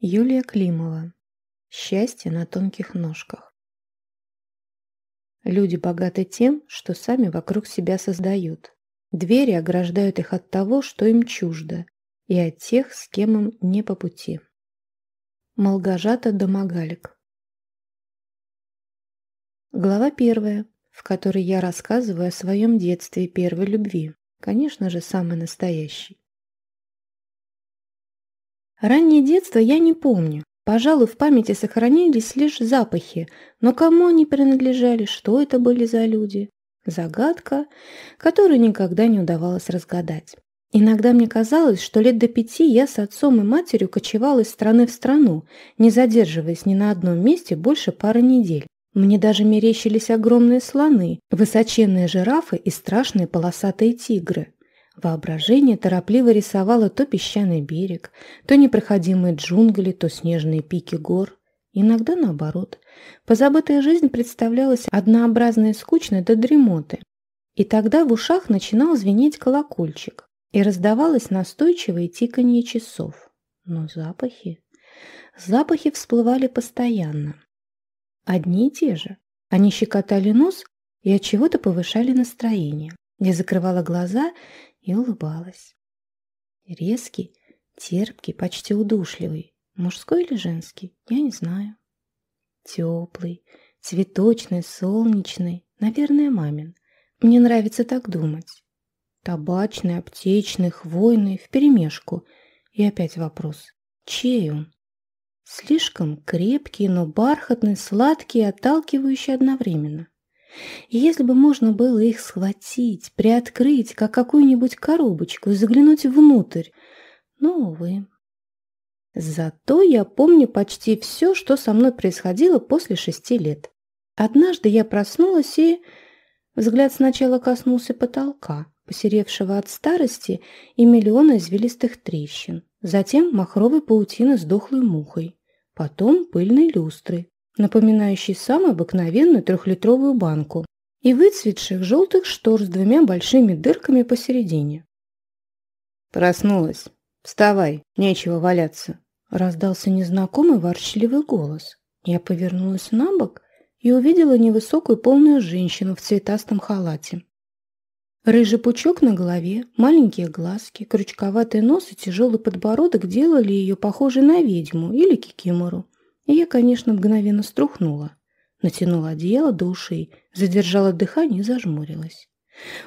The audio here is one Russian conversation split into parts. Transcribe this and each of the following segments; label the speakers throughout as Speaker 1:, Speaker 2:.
Speaker 1: Юлия Климова. Счастье на тонких ножках. Люди богаты тем, что сами вокруг себя создают. Двери ограждают их от того, что им чуждо, и от тех, с кем им не по пути. Молгожата Домогалик. Глава первая, в которой я рассказываю о своем детстве и первой любви, конечно же, самой настоящей. Раннее детство я не помню. Пожалуй, в памяти сохранились лишь запахи, но кому они принадлежали, что это были за люди? Загадка, которую никогда не удавалось разгадать. Иногда мне казалось, что лет до пяти я с отцом и матерью кочевала из страны в страну, не задерживаясь ни на одном месте больше пары недель. Мне даже мерещились огромные слоны, высоченные жирафы и страшные полосатые тигры. Воображение торопливо рисовало то песчаный берег, то непроходимые джунгли, то снежные пики гор. Иногда наоборот. Позабытая жизнь представлялась однообразной и скучной до дремоты. И тогда в ушах начинал звенеть колокольчик, и раздавалось настойчивое тиканье часов. Но запахи... Запахи всплывали постоянно. Одни и те же. Они щекотали нос и от чего то повышали настроение. Я закрывала глаза и улыбалась. Резкий, терпкий, почти удушливый. Мужской или женский, я не знаю. Теплый, цветочный, солнечный, наверное, мамин. Мне нравится так думать. Табачный, аптечный, хвойный, вперемешку. И опять вопрос, чей он? Слишком крепкий, но бархатный, сладкий и отталкивающий одновременно. И если бы можно было их схватить, приоткрыть, как какую-нибудь коробочку, и заглянуть внутрь, но, увы. Зато я помню почти все, что со мной происходило после шести лет. Однажды я проснулась и... Взгляд сначала коснулся потолка, посеревшего от старости и миллиона извилистых трещин, затем махровой паутины с дохлой мухой, потом пыльной люстры, напоминающий самую обыкновенную трехлитровую банку, и выцветших желтых штор с двумя большими дырками посередине. «Проснулась. Вставай, нечего валяться», – раздался незнакомый ворчливый голос. Я повернулась на бок и увидела невысокую полную женщину в цветастом халате. Рыжий пучок на голове, маленькие глазки, крючковатый нос и тяжелый подбородок делали ее похожей на ведьму или кикимору. И я, конечно, мгновенно струхнула. Натянула одеяло до ушей, задержала дыхание и зажмурилась.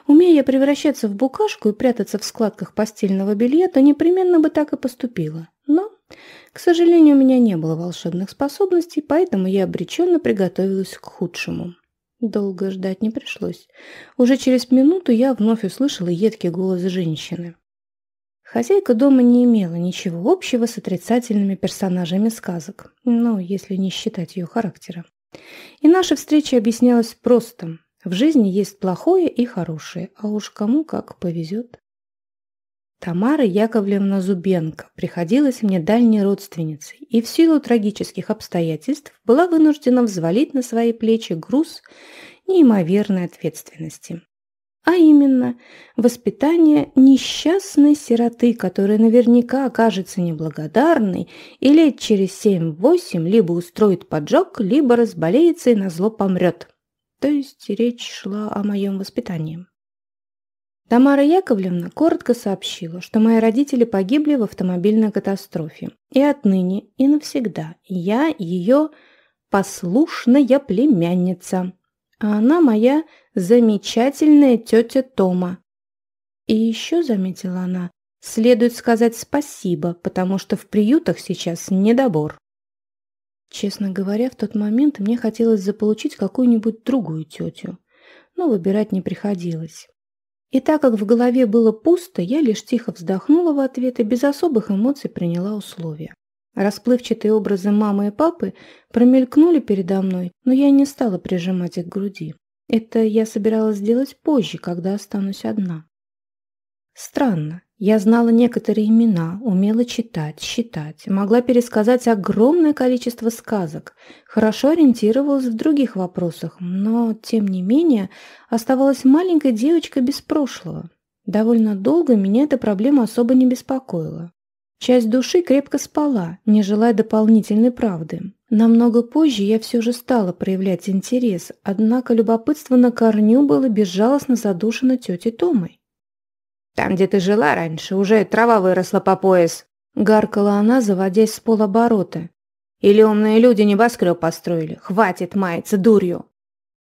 Speaker 1: Умея я превращаться в букашку и прятаться в складках постельного белья, то непременно бы так и поступила. Но, к сожалению, у меня не было волшебных способностей, поэтому я обреченно приготовилась к худшему. Долго ждать не пришлось. Уже через минуту я вновь услышала едкий голос женщины. Хозяйка дома не имела ничего общего с отрицательными персонажами сказок, ну, если не считать ее характера. И наша встреча объяснялась просто. В жизни есть плохое и хорошее, а уж кому как повезет. Тамара Яковлевна Зубенко приходилась мне дальней родственницей и в силу трагических обстоятельств была вынуждена взвалить на свои плечи груз неимоверной ответственности а именно воспитание несчастной сироты, которая наверняка окажется неблагодарной и лет через семь-восемь либо устроит поджог, либо разболеется и назло помрет. То есть речь шла о моем воспитании. Тамара Яковлевна коротко сообщила, что мои родители погибли в автомобильной катастрофе, и отныне и навсегда я ее послушная племянница а она моя замечательная тетя Тома. И еще, заметила она, следует сказать спасибо, потому что в приютах сейчас недобор. Честно говоря, в тот момент мне хотелось заполучить какую-нибудь другую тетю, но выбирать не приходилось. И так как в голове было пусто, я лишь тихо вздохнула в ответ и без особых эмоций приняла условия. Расплывчатые образы мамы и папы промелькнули передо мной, но я не стала прижимать их к груди. Это я собиралась сделать позже, когда останусь одна. Странно. Я знала некоторые имена, умела читать, считать, могла пересказать огромное количество сказок, хорошо ориентировалась в других вопросах, но, тем не менее, оставалась маленькой девочкой без прошлого. Довольно долго меня эта проблема особо не беспокоила. Часть души крепко спала, не желая дополнительной правды. Намного позже я все же стала проявлять интерес, однако любопытство на корню было безжалостно задушено тетей Томой. «Там, где ты жила раньше, уже трава выросла по пояс», — гаркала она, заводясь с полоборота. «Или умные люди небоскреб построили. Хватит маяться дурью!»